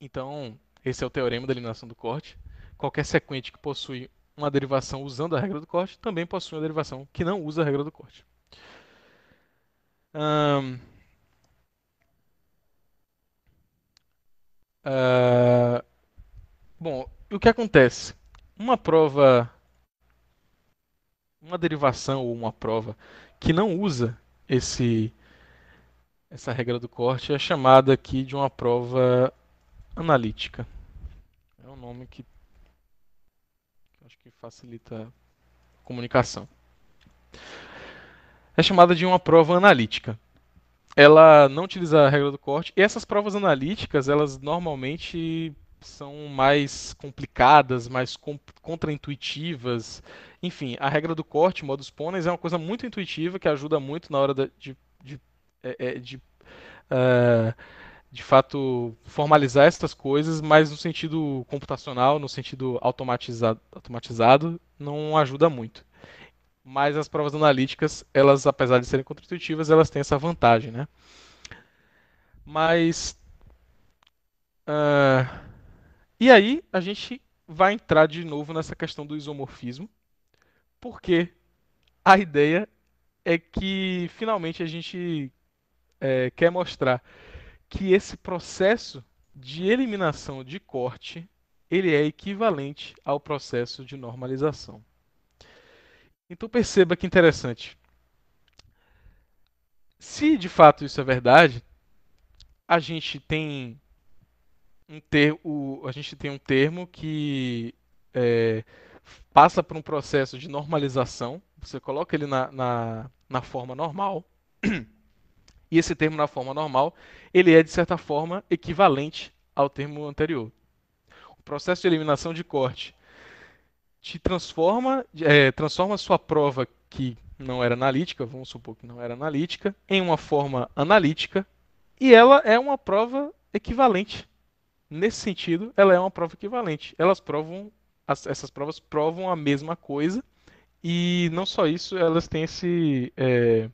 Então, esse é o teorema da eliminação do corte. Qualquer sequente que possui uma derivação usando a regra do corte também possui uma derivação que não usa a regra do corte. Um, Ah, bom, o que acontece? Uma prova, uma derivação ou uma prova que não usa esse essa regra do corte é chamada aqui de uma prova analítica. É um nome que acho que facilita a comunicação. É chamada de uma prova analítica ela não utiliza a regra do corte. E essas provas analíticas, elas normalmente são mais complicadas, mais com, contraintuitivas. Enfim, a regra do corte, modus ponens, é uma coisa muito intuitiva que ajuda muito na hora de, de, é, é, de, de, de uh, ah, de fato formalizar essas coisas, mas no sentido computacional, no sentido automatizado, automatizado não ajuda muito mas as provas analíticas, elas, apesar de serem contra elas têm essa vantagem, né? Mas. Uh, e aí, a gente vai entrar de novo nessa questão do isomorfismo, porque a ideia é que finalmente a gente é, quer mostrar que esse processo de eliminação de corte ele é equivalente ao processo de normalização. Então perceba que interessante. Se de fato isso é verdade, a gente tem um termo, a gente tem um termo que é, passa por um processo de normalização. Você coloca ele na, na, na forma normal. E esse termo na forma normal, ele é de certa forma equivalente ao termo anterior. O processo de eliminação de corte te transforma, é, transforma a sua prova que não era analítica, vamos supor que não era analítica, em uma forma analítica, e ela é uma prova equivalente. Nesse sentido, ela é uma prova equivalente. Elas provam, as, essas provas provam a mesma coisa, e não só isso, elas têm esse. É,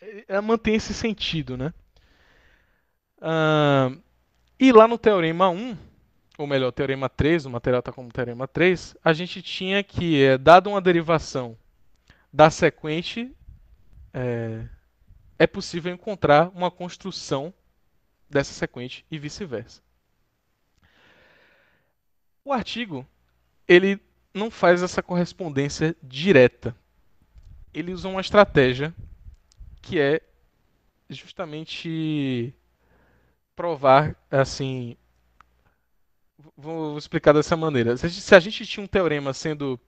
é ela mantém esse sentido, né? e lá no Teorema 1, ou melhor, teorema 3, o material está como teorema 3, a gente tinha que, é, dado uma derivação da sequente, é, é possível encontrar uma construção dessa sequente e vice-versa. O artigo ele não faz essa correspondência direta. Ele usa uma estratégia que é justamente provar assim vou explicar dessa maneira. Se a gente tinha um teorema sendo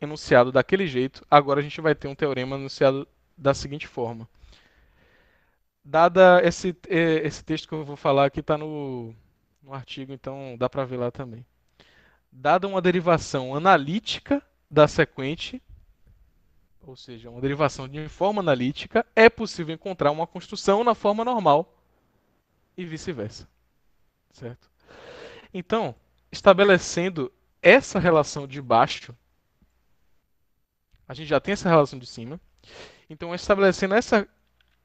enunciado daquele jeito, agora a gente vai ter um teorema enunciado da seguinte forma. Dada esse, esse texto que eu vou falar aqui está no, no artigo, então dá para ver lá também. Dada uma derivação analítica da sequente, ou seja, uma derivação de forma analítica, é possível encontrar uma construção na forma normal e vice-versa. Certo? Então, estabelecendo essa relação de baixo, a gente já tem essa relação de cima. Então, estabelecendo essa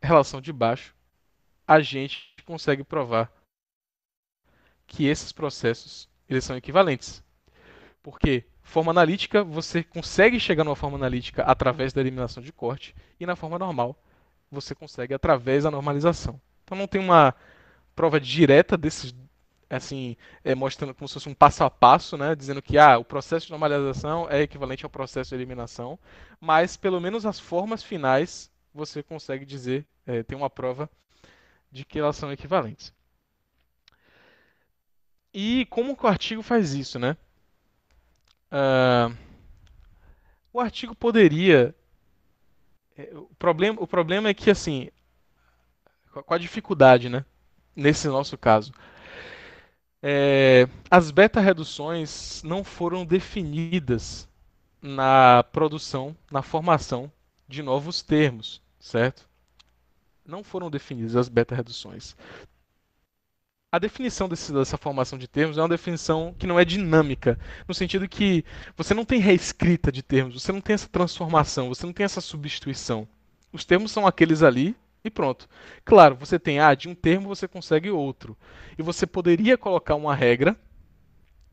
relação de baixo, a gente consegue provar que esses processos eles são equivalentes. Porque forma analítica, você consegue chegar numa forma analítica através da eliminação de corte, e na forma normal, você consegue através da normalização. Então não tem uma prova direta desses assim, é, mostrando como se fosse um passo a passo, né, dizendo que ah, o processo de normalização é equivalente ao processo de eliminação, mas pelo menos as formas finais você consegue dizer, é, tem uma prova de que elas são equivalentes. E como que o artigo faz isso, né? Uh, o artigo poderia é, o problema, o problema é que, assim, com a dificuldade, né? Nesse nosso caso, é, as beta-reduções não foram definidas na produção, na formação de novos termos, certo? Não foram definidas as beta-reduções. A definição desse, dessa formação de termos é uma definição que não é dinâmica, no sentido que você não tem reescrita de termos, você não tem essa transformação, você não tem essa substituição. Os termos são aqueles ali, e pronto. Claro, você tem, ah, de um termo você consegue outro. E você poderia colocar uma regra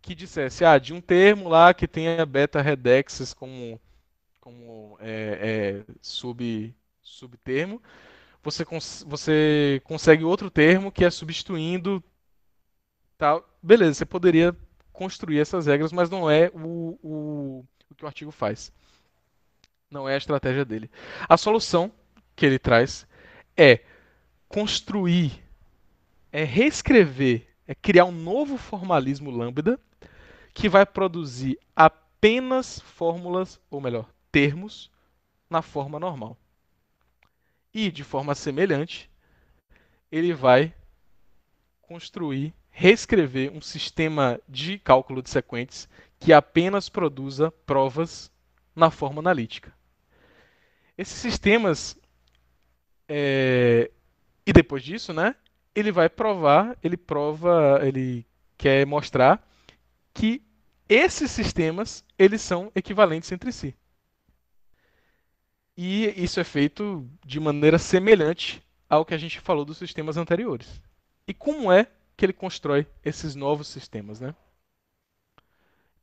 que dissesse, ah, de um termo lá que tenha beta redexes como, como é, é, sub, subtermo, você, cons você consegue outro termo que é substituindo tal. Beleza, você poderia construir essas regras, mas não é o, o, o que o artigo faz. Não é a estratégia dele. A solução que ele traz é construir, é reescrever, é criar um novo formalismo lambda que vai produzir apenas fórmulas, ou melhor, termos na forma normal. E de forma semelhante, ele vai construir, reescrever um sistema de cálculo de sequentes que apenas produza provas na forma analítica. Esses sistemas é, e depois disso, né? Ele vai provar, ele prova, ele quer mostrar que esses sistemas eles são equivalentes entre si. E isso é feito de maneira semelhante ao que a gente falou dos sistemas anteriores. E como é que ele constrói esses novos sistemas, né?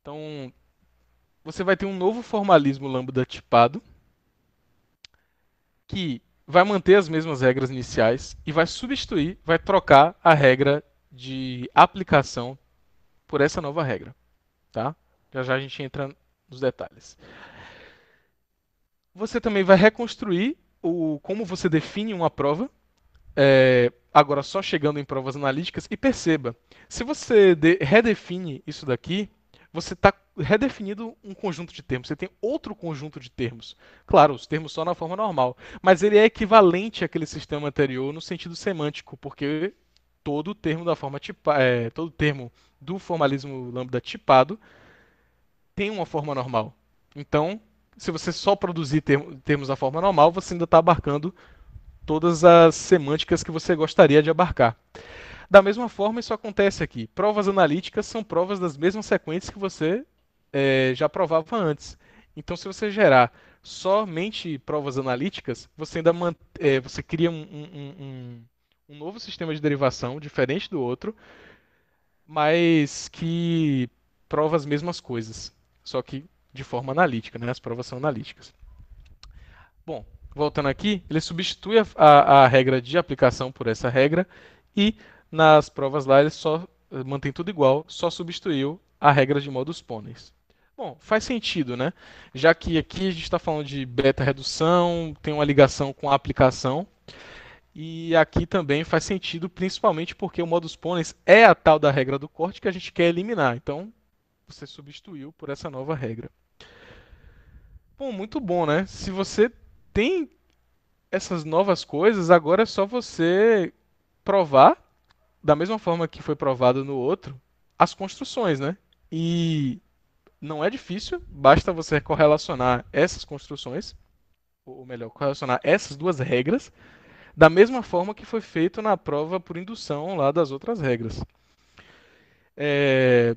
Então, você vai ter um novo formalismo lambda tipado que vai manter as mesmas regras iniciais e vai substituir, vai trocar a regra de aplicação por essa nova regra, tá? Já já a gente entra nos detalhes. Você também vai reconstruir o como você define uma prova. É, agora só chegando em provas analíticas e perceba, se você de, redefine isso daqui, você está redefinido um conjunto de termos, você tem outro conjunto de termos. Claro, os termos só na forma normal, mas ele é equivalente àquele sistema anterior no sentido semântico, porque todo termo da forma tipa, é, todo termo do formalismo lambda tipado tem uma forma normal. Então, se você só produzir termos da forma normal, você ainda está abarcando todas as semânticas que você gostaria de abarcar. Da mesma forma, isso acontece aqui. Provas analíticas são provas das mesmas sequências que você é, já provava antes. Então, se você gerar somente provas analíticas, você ainda é, você cria um, um, um, um novo sistema de derivação diferente do outro, mas que prova as mesmas coisas, só que de forma analítica, né? As provas são analíticas. Bom, voltando aqui, ele substitui a, a, a, regra de aplicação por essa regra e nas provas lá ele só eh, mantém tudo igual, só substituiu a regra de modos pôneis. Bom, faz sentido, né? Já que aqui a gente está falando de beta redução, tem uma ligação com a aplicação. E aqui também faz sentido, principalmente porque o modus ponens é a tal da regra do corte que a gente quer eliminar. Então, você substituiu por essa nova regra. Bom, muito bom, né? Se você tem essas novas coisas, agora é só você provar, da mesma forma que foi provado no outro, as construções, né? E não é difícil, basta você correlacionar essas construções, ou melhor, correlacionar essas duas regras, da mesma forma que foi feito na prova por indução lá das outras regras. É...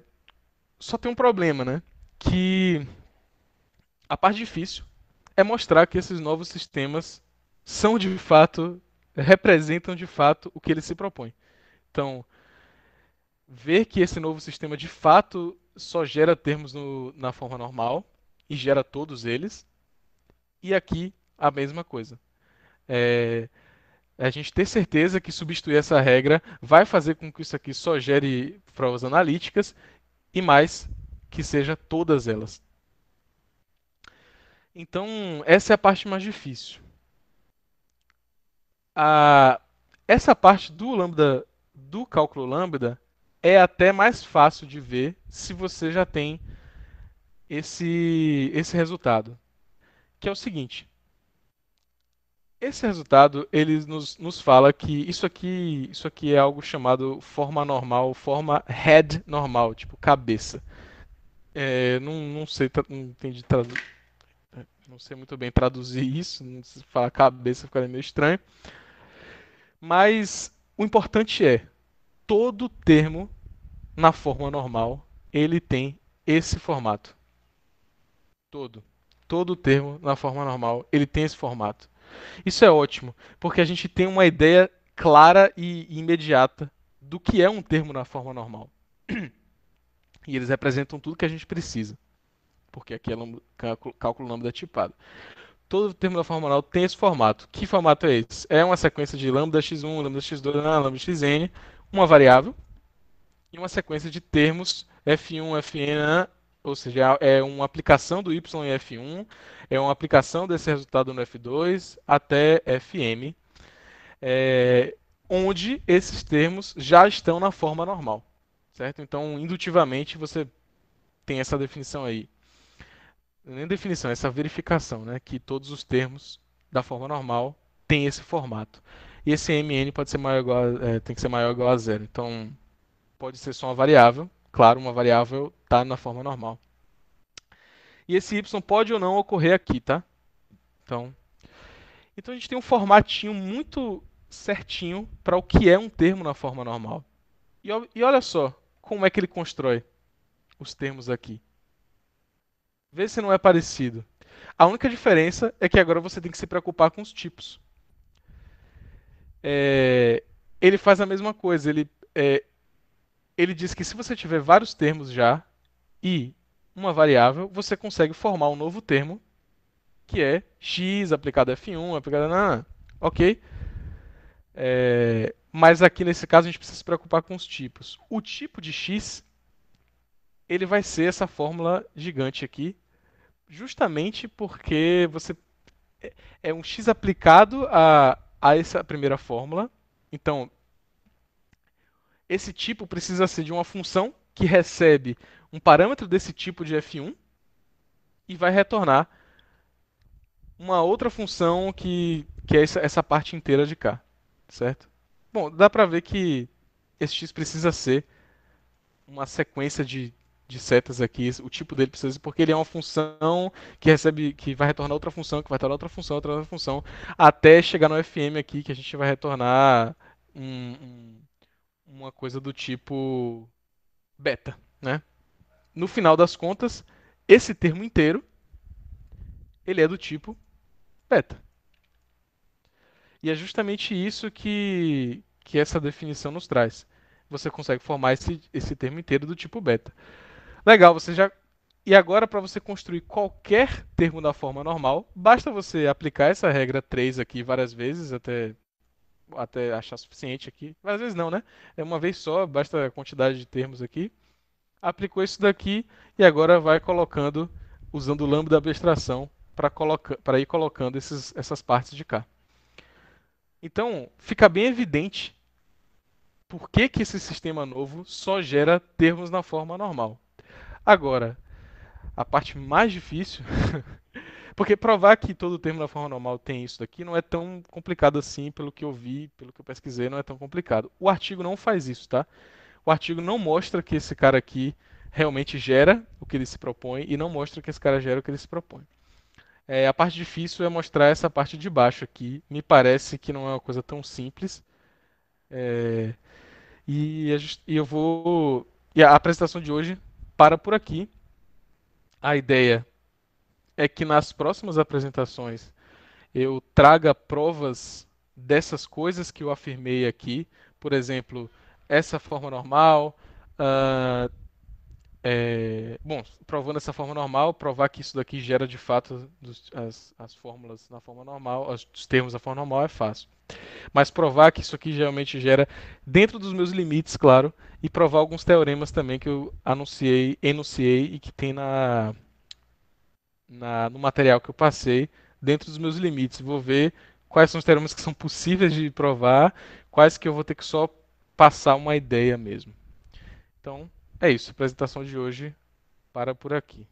Só tem um problema, né? Que a parte difícil é mostrar que esses novos sistemas são de fato, representam de fato o que eles se propõem. Então, ver que esse novo sistema de fato só gera termos no, na forma normal e gera todos eles. E aqui a mesma coisa. É, a gente ter certeza que substituir essa regra vai fazer com que isso aqui só gere provas analíticas e mais que seja todas elas. Então, essa é a parte mais difícil. A, essa parte do lambda do cálculo lambda é até mais fácil de ver se você já tem esse, esse resultado, que é o seguinte. Esse resultado ele nos, nos fala que isso aqui, isso aqui é algo chamado forma normal, forma head normal, tipo cabeça. É, não, não sei, não entendi traduzir. Não sei muito bem traduzir isso, se falar cabeça ficaria meio estranho. Mas o importante é, todo termo na forma normal, ele tem esse formato. Todo. Todo termo na forma normal, ele tem esse formato. Isso é ótimo, porque a gente tem uma ideia clara e imediata do que é um termo na forma normal. E eles representam tudo que a gente precisa, porque aqui é cálculo lambda tipado. Todo termo na forma normal tem esse formato. Que formato é esse? É uma sequência de lambda x1, lambda x2, lambda xn, uma variável e uma sequência de termos F1, Fn, né? ou seja, é, é uma aplicação do Y em F1, é uma aplicação desse resultado no F2 até Fm, é, onde esses termos já estão na forma normal, certo? Então, indutivamente, você tem essa definição aí. É nem definição, é essa verificação, né? Que todos os termos da forma normal têm esse formato e esse mn pode ser maior igual a, é, tem que ser maior ou igual a zero. Então pode ser só uma variável, claro, uma variável está na forma normal. E esse y pode ou não ocorrer aqui, tá? Então, então a gente tem um formatinho muito certinho para o que é um termo na forma normal. E, e olha só como é que ele constrói os termos aqui. Vê se não é parecido. A única diferença é que agora você tem que se preocupar com os tipos é, ele faz a mesma coisa. Ele, é, ele diz que se você tiver vários termos já e uma variável, você consegue formar um novo termo que é x aplicado a f1 aplicado a ok? É, mas aqui nesse caso a gente precisa se preocupar com os tipos. O tipo de x ele vai ser essa fórmula gigante aqui, justamente porque você é, é um x aplicado a a essa primeira fórmula. Então, esse tipo precisa ser de uma função que recebe um parâmetro desse tipo de f1 e vai retornar uma outra função que, que é essa, essa parte inteira de cá, certo? Bom, dá para ver que esse x precisa ser uma sequência de de setas aqui, o tipo dele precisa, porque ele é uma função que recebe, que vai retornar outra função, que vai retornar outra função, outra, outra função, até chegar no FM aqui, que a gente vai retornar um, um, uma coisa do tipo beta, né? No final das contas, esse termo inteiro, ele é do tipo beta. E é justamente isso que, que essa definição nos traz. Você consegue formar esse, esse termo inteiro do tipo beta. Legal, você já. E agora, para você construir qualquer termo da forma normal, basta você aplicar essa regra 3 aqui várias vezes até até achar suficiente aqui. Mas às vezes não, né? É uma vez só, basta a quantidade de termos aqui. Aplicou isso daqui e agora vai colocando, usando o lambda abstração para coloca ir colocando esses, essas partes de cá. Então, fica bem evidente por que, que esse sistema novo só gera termos na forma normal. Agora, a parte mais difícil, porque provar que todo termo da forma normal tem isso daqui não é tão complicado assim, pelo que eu vi, pelo que eu pesquisei, não é tão complicado. O artigo não faz isso, tá? O artigo não mostra que esse cara aqui realmente gera o que ele se propõe e não mostra que esse cara gera o que ele se propõe. É, a parte difícil é mostrar essa parte de baixo aqui. Me parece que não é uma coisa tão simples. É, e, a, e eu vou. E a apresentação de hoje para por aqui. A ideia é que nas próximas apresentações eu traga provas dessas coisas que eu afirmei aqui, por exemplo, essa forma normal, uh, é, bom, provando essa forma normal, provar que isso daqui gera de fato as, as fórmulas na forma normal, os termos da forma normal é fácil. Mas provar que isso aqui geralmente gera dentro dos meus limites, claro, e provar alguns teoremas também que eu anunciei, enunciei e que tem na, na no material que eu passei dentro dos meus limites. Vou ver quais são os teoremas que são possíveis de provar, quais que eu vou ter que só passar uma ideia mesmo. Então, é isso, A apresentação de hoje para por aqui.